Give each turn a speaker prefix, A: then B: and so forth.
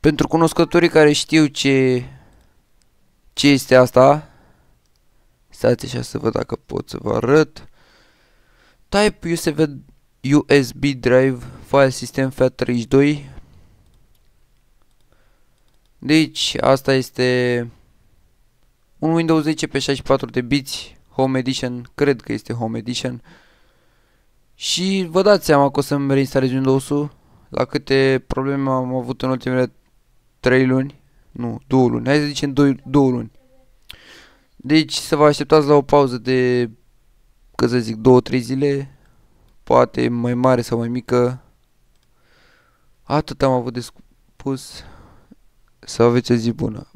A: Pentru cunoscătorii care știu ce, ce este asta, stați așa să văd dacă pot să vă arăt. Type USB, USB drive file system FAT32. Deci, asta este un Windows 10 pe 64 de biți, Home Edition, cred că este Home Edition. Și vă dați seama că o să-mi reinstalez Windows-ul, la câte probleme am avut în ultimele 3 luni, nu, 2 luni, hai să zicem 2, 2 luni. Deci să vă așteptați la o pauză de, că să zic, 2-3 zile, poate mai mare sau mai mică. Atât am avut de spus. Să aveți o zi bună.